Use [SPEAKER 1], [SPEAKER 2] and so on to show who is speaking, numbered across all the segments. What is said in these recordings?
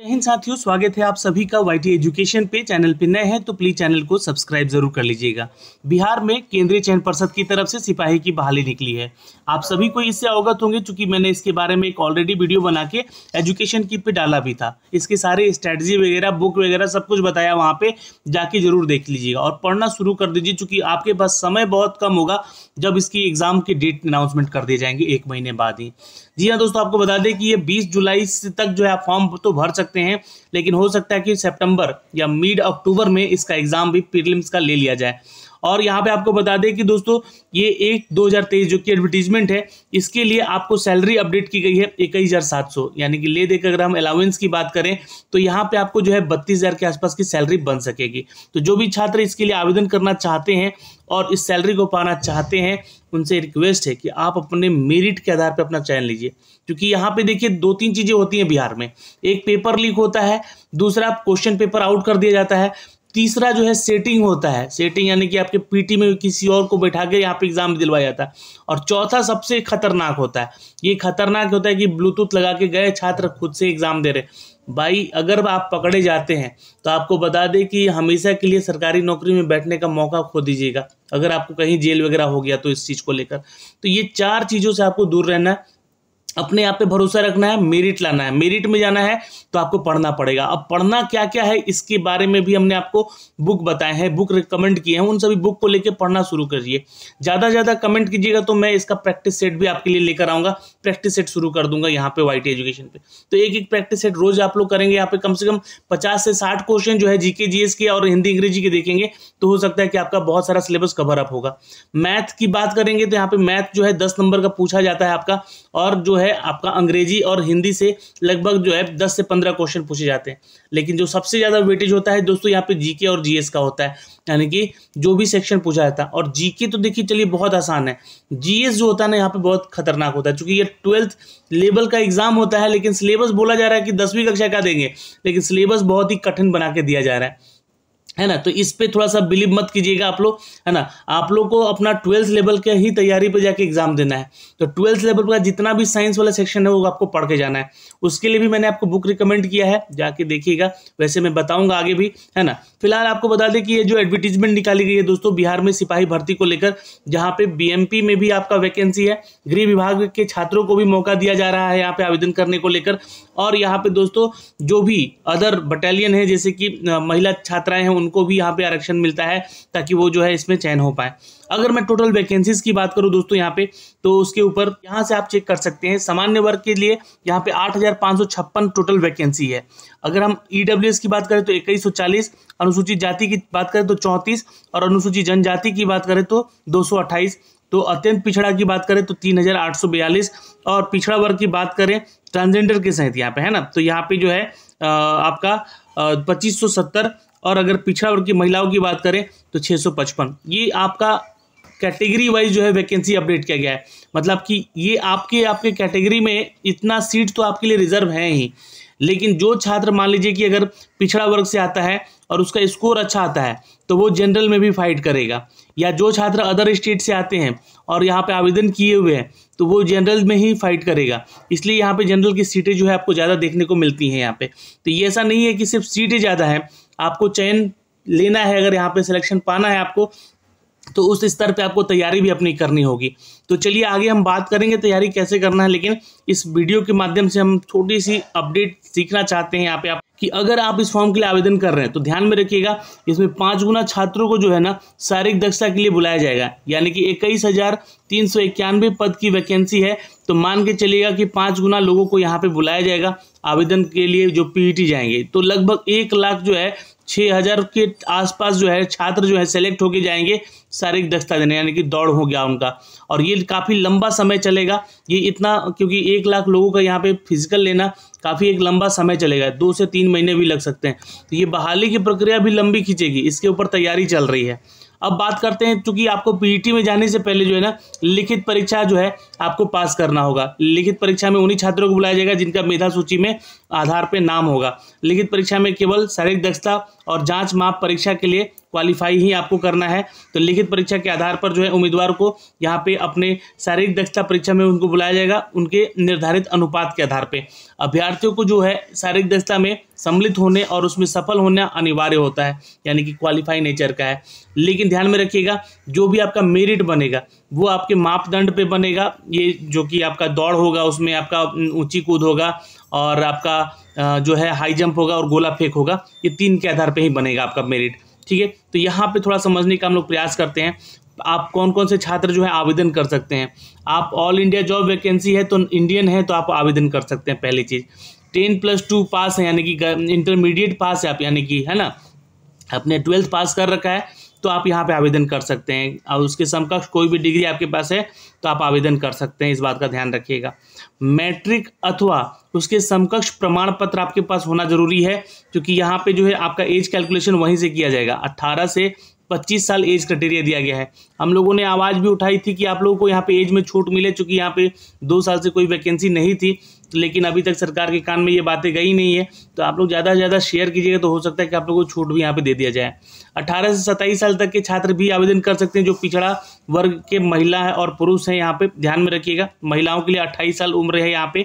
[SPEAKER 1] जय हिंद साथियों स्वागत है आप सभी का वाई एजुकेशन पे चैनल पे नए हैं तो प्लीज चैनल को सब्सक्राइब जरूर कर लीजिएगा बिहार में केंद्रीय चयन परिषद की तरफ से सिपाही की बहाली निकली है आप सभी को इससे अवगत होंगे क्योंकि मैंने इसके बारे में एक ऑलरेडी वीडियो बना के एजुकेशन की पे डाला भी था इसके सारे स्ट्रेटजी वगैरह बुक वगैरह सब कुछ बताया वहाँ पे जाके जरूर देख लीजिएगा और पढ़ना शुरू कर दीजिए चूंकि आपके पास समय बहुत कम होगा जब इसकी एग्ज़ाम की डेट अनाउंसमेंट कर दी जाएंगी एक महीने बाद ही जी हाँ दोस्तों आपको बता दें कि ये 20 जुलाई से तक जो है आप फॉर्म तो भर सकते हैं लेकिन हो सकता है कि सितंबर या मिड अक्टूबर में इसका एग्ज़ाम भी प्रीलिम्स का ले लिया जाए और यहाँ पे आपको बता दें कि दोस्तों ये एक 2023 जो कि एडवर्टीजमेंट है इसके लिए आपको सैलरी अपडेट की गई है इक्कीस हज़ार सात सौ यानी कि ले देकर अगर हम अलाउंस की बात करें तो यहाँ पे आपको जो है बत्तीस हज़ार के आसपास की सैलरी बन सकेगी तो जो भी छात्र इसके लिए आवेदन करना चाहते हैं और इस सैलरी को पाना चाहते हैं उनसे रिक्वेस्ट है कि आप अपने मेरिट के आधार पर अपना चयन लीजिए क्योंकि यहाँ पे देखिए दो तीन चीज़ें होती हैं बिहार में एक पेपर लीक होता है दूसरा क्वेश्चन पेपर आउट कर दिया जाता है तीसरा जो है सेटिंग होता है सेटिंग यानी कि आपके पीटी में किसी और को बैठा के यहाँ पे एग्जाम दिलवाया जाता है और चौथा सबसे खतरनाक होता है ये खतरनाक होता है कि ब्लूटूथ लगा के गए छात्र खुद से एग्जाम दे रहे भाई अगर आप पकड़े जाते हैं तो आपको बता दें कि हमेशा के लिए सरकारी नौकरी में बैठने का मौका खो दीजिएगा अगर आपको कहीं जेल वगैरह हो गया तो इस चीज़ को लेकर तो ये चार चीज़ों से आपको दूर रहना है अपने आप पे भरोसा रखना है मेरिट लाना है मेरिट में जाना है तो आपको पढ़ना पड़ेगा अब पढ़ना क्या क्या है इसके बारे में भी हमने आपको बुक बताए हैं बुक रिकमेंड किए हैं उन सभी बुक को लेकर पढ़ना शुरू करिए ज़्यादा से ज़्यादा कमेंट कीजिएगा तो मैं इसका प्रैक्टिस सेट भी आपके लिए लेकर आऊँगा प्रैक्टिस सेट शुरू कर दूंगा यहाँ पे वाई एजुकेशन पे तो एक एक प्रैक्टिस सेट रोज आप लोग करेंगे यहाँ पे कम से कम पचास से साठ क्वेश्चन जो है जीके जी के और हिंदी अंग्रेजी के देखेंगे तो हो सकता है कि आपका बहुत सारा सिलेबस कवर अप होगा मैथ की बात करेंगे तो यहाँ पे मैथ जो है दस नंबर का पूछा जाता है आपका और जो है है आपका अंग्रेजी और हिंदी से लगभग जो है दस से पंद्रह क्वेश्चन पूछे जाते हैं लेकिन जो सबसे ज़्यादा वेटेज होता है दोस्तों यहाँ पे जीके और जीएस का होता है यानी कि जो भी सेक्शन पूछा जाता है और जीके तो देखिए चलिए बहुत आसान है जीएस जो होता है ना यहाँ पे बहुत खतरनाक होता है चूंकि ये ट्वेल्थ लेवल का एग्जाम होता है लेकिन सिलेबस बोला जा रहा है कि दसवीं कक्षा का देंगे लेकिन सिलेबस बहुत ही कठिन बना के दिया जा रहा है है ना तो इस पे थोड़ा सा बिलीव मत कीजिएगा आप लोग है ना आप लोग को अपना ट्वेल्थ लेवल के ही तैयारी पे जाके एग्जाम देना है तो ट्वेल्थ लेवल का जितना भी साइंस वाला सेक्शन है वो आपको पढ़ के जाना है उसके लिए भी मैंने आपको बुक रिकमेंड किया है जाके देखिएगा वैसे मैं बताऊंगा आगे भी है ना फिलहाल आपको बता दें कि ये जो एडवर्टीजमेंट निकाली गई है दोस्तों बिहार में सिपाही भर्ती को लेकर जहाँ पे बीएमपी में भी आपका वैकेंसी है गृह विभाग के छात्रों को भी मौका दिया जा रहा है यहाँ पे आवेदन करने को लेकर और यहाँ पे दोस्तों जो भी अदर बटालियन है जैसे कि महिला छात्राएं हैं उनको भी यहाँ पे आरक्षण मिलता है ताकि वो जो है इसमें चयन हो पाए अगर मैं टोटल वैकेंसीज की बात करूँ दोस्तों यहाँ पे तो उसके ऊपर यहाँ से आप चेक कर सकते हैं सामान्य वर्ग के लिए यहाँ पे आठ टोटल वैकेंसी है अगर हम ई e की बात करें तो इक्कीस अनुसूचित जाति की बात करें तो चौंतीस और अनुसूचित जनजाति की बात करें तो दो तो अत्यंत पिछड़ा की बात करें तो बयालीस और पिछड़ा वर्ग की बात करें ट्रांसजेंडर के सहित यहाँ पे है ना तो यहाँ पे जो है आपका पच्चीस और अगर पिछड़ा वर्ग की महिलाओं की बात करें तो 655 ये आपका कैटेगरी वाइज जो है वैकेंसी अपडेट किया गया है मतलब कि ये आपके आपके कैटेगरी में इतना सीट तो आपके लिए रिजर्व है ही लेकिन जो छात्र मान लीजिए कि अगर पिछड़ा वर्ग से आता है और उसका स्कोर अच्छा आता है तो वो जनरल में भी फाइट करेगा या जो छात्र अदर स्टेट से आते हैं और यहाँ पे आवेदन किए हुए हैं तो वो जनरल में ही फाइट करेगा इसलिए यहाँ पे जनरल की सीटें जो है आपको ज़्यादा देखने को मिलती हैं यहाँ पे तो ये ऐसा नहीं है कि सिर्फ सीटें ज़्यादा हैं आपको चयन लेना है अगर यहाँ पे सिलेक्शन पाना है आपको तो उस स्तर पे आपको तैयारी भी अपनी करनी होगी तो चलिए आगे हम बात करेंगे तैयारी कैसे करना है लेकिन इस वीडियो के माध्यम से हम छोटी सी अपडेट सीखना चाहते हैं यहाँ पे आप कि अगर आप इस फॉर्म के लिए आवेदन कर रहे हैं तो ध्यान में रखिएगा इसमें पांच गुना छात्रों को जो है ना शारीरिक दक्षता के लिए बुलाया जाएगा यानी कि इक्कीस हज़ार तीन सौ इक्यानवे पद की वैकेंसी है तो मान के चलिएगा कि पांच गुना लोगों को यहाँ पे बुलाया जाएगा आवेदन के लिए जो पीईटी जाएंगे तो लगभग एक लाख जो है छः हज़ार के आसपास जो है छात्र जो है सेलेक्ट होके जाएंगे शारीरिक दक्षता देने यानी कि दौड़ हो गया उनका और ये काफ़ी लंबा समय चलेगा ये इतना क्योंकि एक लाख लोगों का यहाँ पे फिजिकल लेना काफ़ी एक लंबा समय चलेगा दो से तीन महीने भी लग सकते हैं तो ये बहाली की प्रक्रिया भी लंबी खींचेगी इसके ऊपर तैयारी चल रही है अब बात करते हैं चूंकि आपको पीईटी e में जाने से पहले जो है ना लिखित परीक्षा जो है आपको पास करना होगा लिखित परीक्षा में उन्हीं छात्रों को बुलाया जाएगा जिनका मेधा सूची में आधार पर नाम होगा लिखित परीक्षा में केवल शारीरिक दक्षता और जांच माप परीक्षा के लिए क्वालिफाई ही आपको करना है तो लिखित परीक्षा के आधार पर जो है उम्मीदवार को यहाँ पे अपने शारीरिक दक्षता परीक्षा में उनको बुलाया जाएगा उनके निर्धारित अनुपात के आधार पे अभ्यर्थियों को जो है शारीरिक दक्षता में सम्मिलित होने और उसमें सफल होना अनिवार्य होता है यानी कि क्वालिफाई नेचर का है लेकिन ध्यान में रखिएगा जो भी आपका मेरिट बनेगा वो आपके मापदंड पे बनेगा ये जो कि आपका दौड़ होगा उसमें आपका ऊँची कूद होगा और आपका जो है हाई जंप होगा और गोला फेंक होगा ये तीन के आधार पर ही बनेगा आपका मेरिट ठीक है तो यहाँ पे थोड़ा समझने का हम लोग प्रयास करते हैं आप कौन कौन से छात्र जो है आवेदन कर सकते हैं आप ऑल इंडिया जॉब वैकेंसी है तो इंडियन है तो आप आवेदन कर सकते हैं पहली चीज़ टेन प्लस टू पास है यानी कि इंटरमीडिएट पास है आप यानी कि है ना आपने ट्वेल्थ पास कर रखा है तो आप यहाँ पे आवेदन कर सकते हैं और उसके समकक्ष कोई भी डिग्री आपके पास है तो आप आवेदन कर सकते हैं इस बात का ध्यान रखिएगा मैट्रिक अथवा उसके समकक्ष प्रमाण पत्र आपके पास होना जरूरी है क्योंकि यहाँ पे जो है आपका एज कैलकुलेशन वहीं से किया जाएगा अट्ठारह से पच्चीस साल एज क्राइटेरिया दिया गया है हम लोगों ने आवाज़ भी उठाई थी कि आप लोगों को यहाँ पे एज में छूट मिले चूँकि यहाँ पे दो साल से कोई वैकेंसी नहीं थी तो लेकिन अभी तक सरकार के कान में ये बातें गई नहीं है तो आप लोग ज़्यादा से ज़्यादा शेयर कीजिएगा तो हो सकता है कि आप लोगों को छूट भी यहाँ पे दे दिया जाए 18 से 27 साल तक के छात्र भी आवेदन कर सकते हैं जो पिछड़ा वर्ग के महिला है और पुरुष हैं यहाँ पे ध्यान में रखिएगा महिलाओं के लिए 28 साल उम्र है यहाँ पे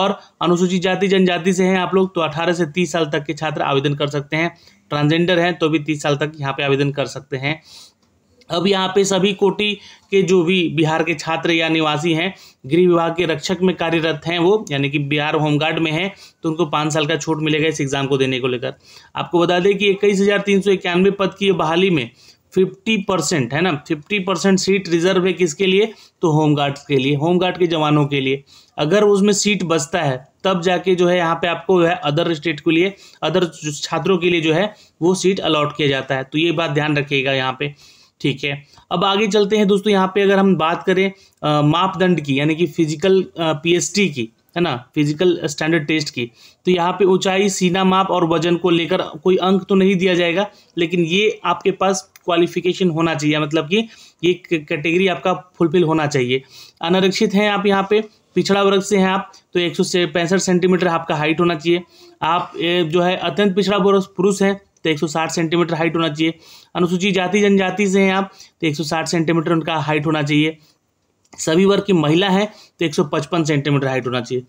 [SPEAKER 1] और अनुसूचित जाति जनजाति से हैं आप लोग तो अठारह से तीस साल तक के छात्र आवेदन कर सकते हैं ट्रांसजेंडर हैं तो भी तीस साल तक यहाँ पे आवेदन कर सकते हैं अब यहाँ पे सभी कोटि के जो भी बिहार के छात्र या निवासी हैं गृह विभाग के रक्षक में कार्यरत हैं वो यानी कि बिहार होमगार्ड में हैं तो उनको पाँच साल का छूट मिलेगा इस एग्ज़ाम को देने को लेकर आपको बता दें कि इक्कीस हज़ार तीन सौ इक्यानवे पद की बहाली में फिफ्टी परसेंट है ना फिफ्टी परसेंट सीट रिजर्व है किसके लिए तो होमगार्ड के लिए होमगार्ड के जवानों के लिए अगर उसमें सीट बचता है तब जाके जो है यहाँ पे आपको जो है अदर स्टेट के लिए अदर छात्रों के लिए जो है वो सीट अलॉट किया जाता है तो ये बात ध्यान रखिएगा यहाँ पे ठीक है अब आगे चलते हैं दोस्तों यहाँ पे अगर हम बात करें मापदंड की यानी कि फिजिकल पीएसटी की है ना फिजिकल स्टैंडर्ड टेस्ट की तो यहाँ पे ऊंचाई सीना माप और वजन को लेकर कोई अंक तो नहीं दिया जाएगा लेकिन ये आपके पास क्वालिफिकेशन होना चाहिए मतलब कि ये कैटेगरी आपका फुलफिल होना चाहिए अनारक्षित हैं आप यहाँ पे पिछड़ा वर्ग से हैं आप तो एक सेंटीमीटर आपका हाइट होना चाहिए आप जो है अत्यंत पिछड़ा वर्ग पुरुष हैं तो 160 सेंटीमीटर हाइट होना चाहिए अनुसूचित जाति जनजाति से हैं आप तो 160 सेंटीमीटर उनका हाइट होना चाहिए सभी वर्ग की महिला है तो 155 सेंटीमीटर हाइट होना चाहिए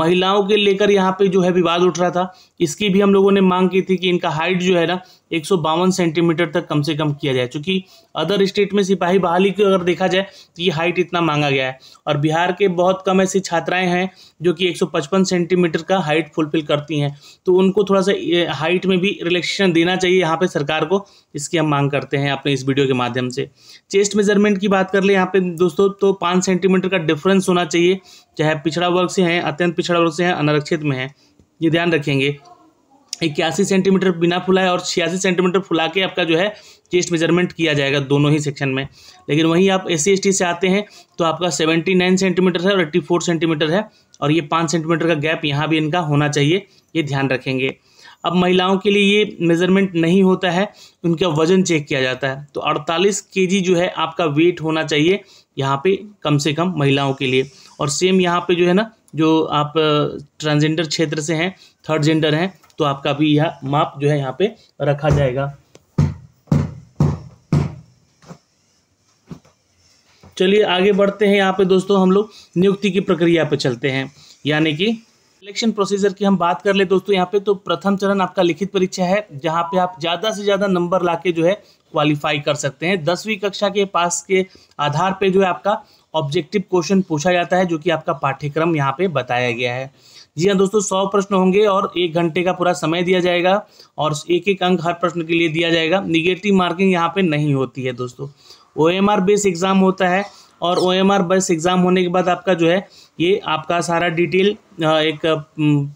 [SPEAKER 1] महिलाओं के लेकर यहाँ पे जो है विवाद उठ रहा था इसकी भी हम लोगों ने मांग की थी कि इनका हाइट जो है ना एक सेंटीमीटर तक कम से कम किया जाए चूंकि अदर स्टेट में सिपाही बहाली की अगर देखा जाए तो ये हाइट इतना मांगा गया है और बिहार के बहुत कम ऐसी छात्राएं हैं जो कि 155 सेंटीमीटर का हाइट फुलफिल करती हैं तो उनको थोड़ा सा हाइट में भी रिलेक्सेशन देना चाहिए यहाँ पे सरकार को इसकी हम मांग करते हैं अपने इस वीडियो के माध्यम से चेस्ट मेजरमेंट की बात कर ले यहाँ पे दोस्तों तो पाँच सेंटीमीटर का डिफरेंस होना चाहिए चाहे पिछड़ा वर्ग से हैं अत्यंत पिछड़ा वर्ग से हैं अनारक्षित में हैं ये ध्यान रखेंगे इक्यासी सेंटीमीटर बिना फुलाए और छियासी सेंटीमीटर फुला के आपका जो है चेस्ट मेजरमेंट किया जाएगा दोनों ही सेक्शन में लेकिन वहीं आप एस सी से आते हैं तो आपका सेवेंटी नाइन सेंटीमीटर है और एट्टी फोर सेंटीमीटर है और ये पाँच सेंटीमीटर का गैप यहाँ भी इनका होना चाहिए ये ध्यान रखेंगे अब महिलाओं के लिए ये मेजरमेंट नहीं होता है उनका वजन चेक किया जाता है तो अड़तालीस के जो है आपका वेट होना चाहिए यहाँ पर कम से कम महिलाओं के लिए और सेम यहाँ पर जो है ना जो आप ट्रांसजेंडर क्षेत्र से हैं थर्ड जेंडर हैं तो आपका भी यह माप जो है यहाँ पे रखा जाएगा चलिए आगे बढ़ते हैं यहाँ पे दोस्तों हम लोग नियुक्ति की प्रक्रिया पे चलते हैं यानी कि सिलेक्शन प्रोसीजर की हम बात कर ले दोस्तों यहाँ पे तो प्रथम चरण आपका लिखित परीक्षा है जहाँ पे आप ज़्यादा से ज़्यादा नंबर लाके जो है क्वालिफाई कर सकते हैं दसवीं कक्षा के पास के आधार पे जो है आपका ऑब्जेक्टिव क्वेश्चन पूछा जाता है जो कि आपका पाठ्यक्रम यहाँ पे बताया गया है जी हाँ दोस्तों सौ प्रश्न होंगे और एक घंटे का पूरा समय दिया जाएगा और एक एक अंक हर प्रश्न के लिए दिया जाएगा निगेटिव मार्किंग यहाँ पे नहीं होती है दोस्तों O M R base exam होता है और O M R base exam होने के बाद आपका जो है ये आपका सारा डिटेल एक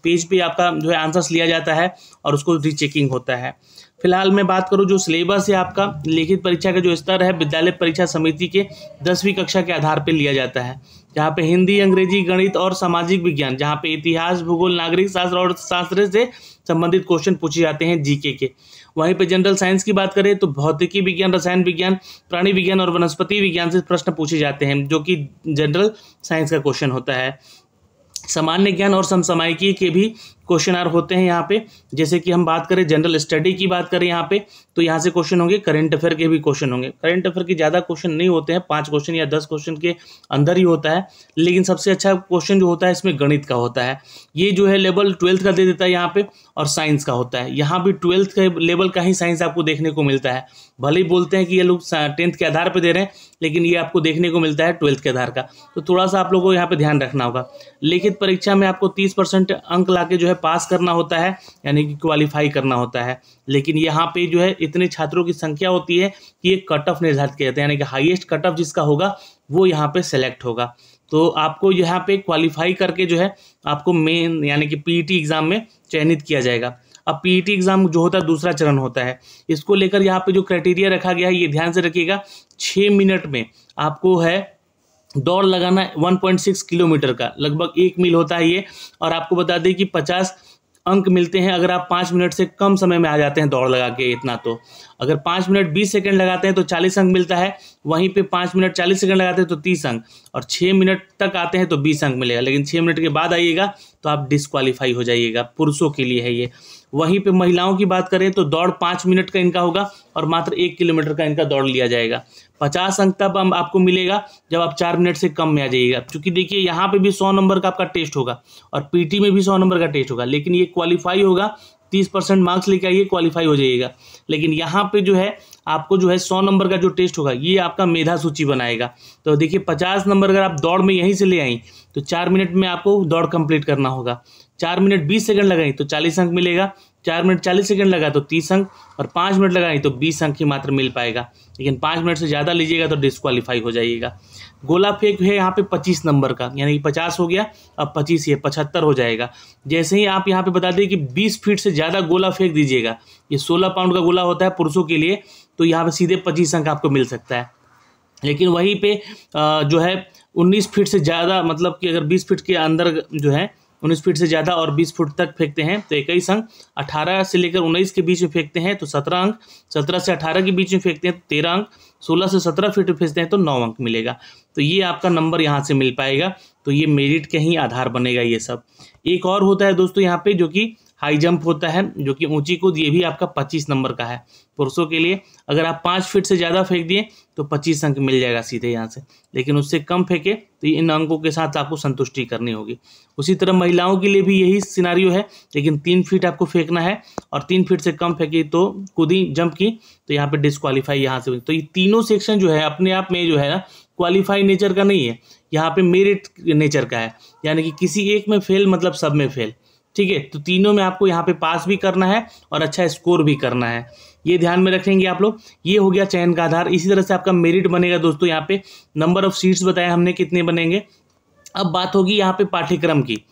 [SPEAKER 1] पेज पे आपका जो है आंसर्स लिया जाता है और उसको रीचेकिंग होता है फिलहाल मैं बात करूं जो सिलेबस है आपका लिखित परीक्षा का जो स्तर है विद्यालय परीक्षा समिति के दसवीं कक्षा के आधार पर लिया जाता है जहाँ पे हिंदी अंग्रेजी गणित और सामाजिक विज्ञान जहाँ पे इतिहास भूगोल नागरिक शास्त्र और शास्त्र से संबंधित क्वेश्चन पूछे जाते हैं जीके के वहीं पे जनरल साइंस की बात करें तो भौतिकी विज्ञान रसायन विज्ञान प्राणी विज्ञान और वनस्पति विज्ञान से प्रश्न पूछे जाते हैं जो कि जनरल साइंस का क्वेश्चन होता है सामान्य ज्ञान और समसामयिकी के भी क्वेश्चन आर होते हैं यहाँ पे जैसे कि हम बात करें जनरल स्टडी की बात करें यहाँ पे तो यहाँ से क्वेश्चन होंगे करंट अफेयर के भी क्वेश्चन होंगे करंट अफेयर के ज़्यादा क्वेश्चन नहीं होते हैं पाँच क्वेश्चन या दस क्वेश्चन के अंदर ही होता है लेकिन सबसे अच्छा क्वेश्चन जो होता है इसमें गणित का होता है ये जो है लेवल ट्वेल्थ का दे देता है यहाँ पे और साइंस का होता है यहाँ भी ट्वेल्थ के लेवल का ही साइंस आपको देखने को मिलता है भले ही बोलते हैं कि ये लोग टेंथ के आधार पर दे रहे हैं लेकिन ये आपको देखने को मिलता है ट्वेल्थ के आधार का तो थोड़ा सा आप लोगों को यहाँ पे ध्यान रखना होगा लिखित परीक्षा में आपको तीस परसेंट अंक ला जो है है पास करना होता है यानी कि क्वालिफाई करना होता है लेकिन यहाँ पे जो है इतने छात्रों की संख्या होती है कि एक कट ऑफ निर्धारित किया जाता है यानी कि हाईएस्ट कट ऑफ जिसका होगा वो यहाँ पे सेलेक्ट होगा तो आपको यहाँ पे क्वालिफाई करके जो है आपको मेन यानी कि पीईटी एग्ज़ाम e में चयनित किया जाएगा अब पीटी एग्ज़ाम e जो होता है दूसरा चरण होता है इसको लेकर यहाँ पे जो क्राइटेरिया रखा गया है ये ध्यान से रखिएगा छः मिनट में आपको है दौड़ लगाना 1.6 किलोमीटर का लगभग एक मील होता है ये और आपको बता दें कि 50 अंक मिलते हैं अगर आप पाँच मिनट से कम समय में आ जाते हैं दौड़ लगा के इतना तो अगर पाँच मिनट बीस सेकेंड लगाते हैं तो चालीस अंक मिलता है वहीं पे पाँच मिनट चालीस सेकेंड लगाते हैं तो तीस अंक और छः मिनट तक आते हैं तो बीस अंक मिलेगा लेकिन छः मिनट के बाद आइएगा तो आप डिसक्वालीफाई हो जाइएगा पुरुषों के लिए है ये वहीं पे महिलाओं की बात करें तो दौड़ पाँच मिनट का इनका होगा और मात्र एक किलोमीटर का इनका दौड़ लिया जाएगा पचास अंक तब हम आपको मिलेगा जब आप चार मिनट से कम में आ जाइएगा क्योंकि देखिए यहाँ पे भी सौ नंबर का आपका टेस्ट होगा और पीटी में भी सौ नंबर का टेस्ट होगा लेकिन ये क्वालिफाई होगा तीस परसेंट मार्क्स लेके आइए क्वालिफाई हो जाइएगा लेकिन यहाँ पे जो है आपको जो है सौ नंबर का जो टेस्ट होगा ये आपका मेधा सूची बनाएगा तो देखिए पचास नंबर अगर आप दौड़ में यहीं से ले आई तो चार मिनट में आपको दौड़ कंप्लीट करना होगा चार मिनट बीस सेकंड लगाई तो चालीस अंक मिलेगा चार मिनट चालीस सेकंड लगा तो तीस अंक और पाँच मिनट लगाई तो बीस अंक ही मात्र मिल पाएगा लेकिन पाँच मिनट से ज़्यादा लीजिएगा तो डिस्क्वालीफाई हो जाइएगा गोला फेंक है यहाँ पे पच्चीस नंबर का यानी कि पचास हो गया अब पच्चीस ये पचहत्तर हो जाएगा जैसे ही आप यहाँ पे बता दें कि बीस फीट से ज़्यादा गोला फेंक दीजिएगा ये सोलह पाउंड का गोला होता है पुरुषों के लिए तो यहाँ पे सीधे पच्चीस अंक आपको मिल सकता है लेकिन वहीं पे जो है उन्नीस फीट से ज़्यादा मतलब कि अगर बीस फीट के अंदर जो है उन्नीस फीट से ज़्यादा और बीस फुट तक फेंकते हैं तो इक्कीस अंक अठारह से लेकर उन्नीस के बीच में फेंकते हैं तो सत्रह अंक सत्रह से अठारह के बीच में फेंकते हैं तो तेरह अंक सोलह से सत्रह फीट में फेंकते हैं तो नौ अंक मिलेगा तो ये आपका नंबर यहाँ से मिल पाएगा तो ये मेरिट के ही आधार बनेगा ये सब एक और होता है दोस्तों यहाँ पे जो कि हाई जंप होता है जो कि ऊंची कूद ये भी आपका 25 नंबर का है पुरुषों के लिए अगर आप पाँच फीट से ज़्यादा फेंक दिए तो पच्चीस अंक मिल जाएगा सीधे यहाँ से लेकिन उससे कम फेंके तो इन अंकों के साथ आपको संतुष्टि करनी होगी उसी तरह महिलाओं के लिए भी यही सिनारियो है लेकिन तीन फीट आपको फेंकना है और तीन फीट से कम फेंके तो कूदी जंप की तो यहाँ पर डिस्कालीफाई यहाँ से तो ये तीनों सेक्शन जो है अपने आप में जो है ना क्वालिफाई नेचर का नहीं है यहाँ पे मेरिट नेचर का है यानी कि किसी एक में फेल मतलब सब में फेल ठीक है तो तीनों में आपको यहाँ पे पास भी करना है और अच्छा स्कोर भी करना है ये ध्यान में रखेंगे आप लोग ये हो गया चयन का आधार इसी तरह से आपका मेरिट बनेगा दोस्तों यहाँ पे नंबर ऑफ सीट्स बताए हमने कितने बनेंगे अब बात होगी यहाँ पे पाठ्यक्रम की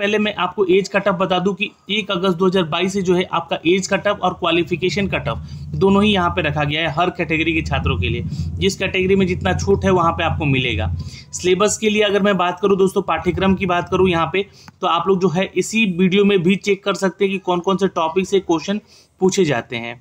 [SPEAKER 1] पहले मैं आपको एज कटअप बता दूं कि एक अगस्त 2022 से जो है आपका एज कटअप और क्वालिफिकेशन कटअप दोनों ही यहाँ पे रखा गया है हर कैटेगरी के छात्रों के लिए जिस कैटेगरी में जितना छूट है वहां पे आपको मिलेगा सिलेबस के लिए अगर मैं बात करूँ दोस्तों पाठ्यक्रम की बात करूँ यहाँ पे तो आप लोग जो है इसी वीडियो में भी चेक कर सकते हैं कि कौन कौन से टॉपिक से क्वेश्चन पूछे जाते हैं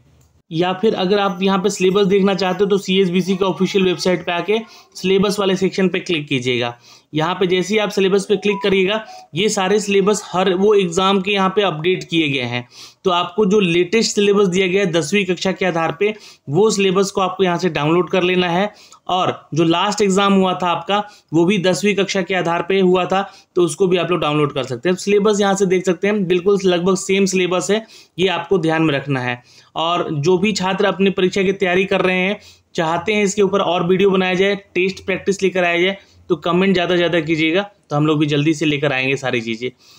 [SPEAKER 1] या फिर अगर आप यहाँ पे सिलेबस देखना चाहते हो तो सी एस बी सी का ऑफिशियल वेबसाइट पे आके सिलेबस वाले सेक्शन पे क्लिक कीजिएगा यहाँ पे जैसे ही आप सिलेबस पे क्लिक करिएगा ये सारे सिलेबस हर वो एग्ज़ाम के यहाँ पे अपडेट किए गए हैं तो आपको जो लेटेस्ट सिलेबस दिया गया है दसवीं कक्षा के आधार पे वो सिलेबस को आपको यहाँ से डाउनलोड कर लेना है और जो लास्ट एग्ज़ाम हुआ था आपका वो भी दसवीं कक्षा के आधार पे हुआ था तो उसको भी आप लोग डाउनलोड कर सकते हैं सिलेबस यहाँ से देख सकते हैं बिल्कुल लगभग सेम सिलेबस है ये आपको ध्यान में रखना है और जो भी छात्र अपनी परीक्षा की तैयारी कर रहे हैं चाहते हैं इसके ऊपर और वीडियो बनाया जाए टेस्ट प्रैक्टिस लेकर आया जाए तो कमेंट ज़्यादा से ज़्यादा कीजिएगा तो हम लोग भी जल्दी से लेकर आएंगे सारी चीज़ें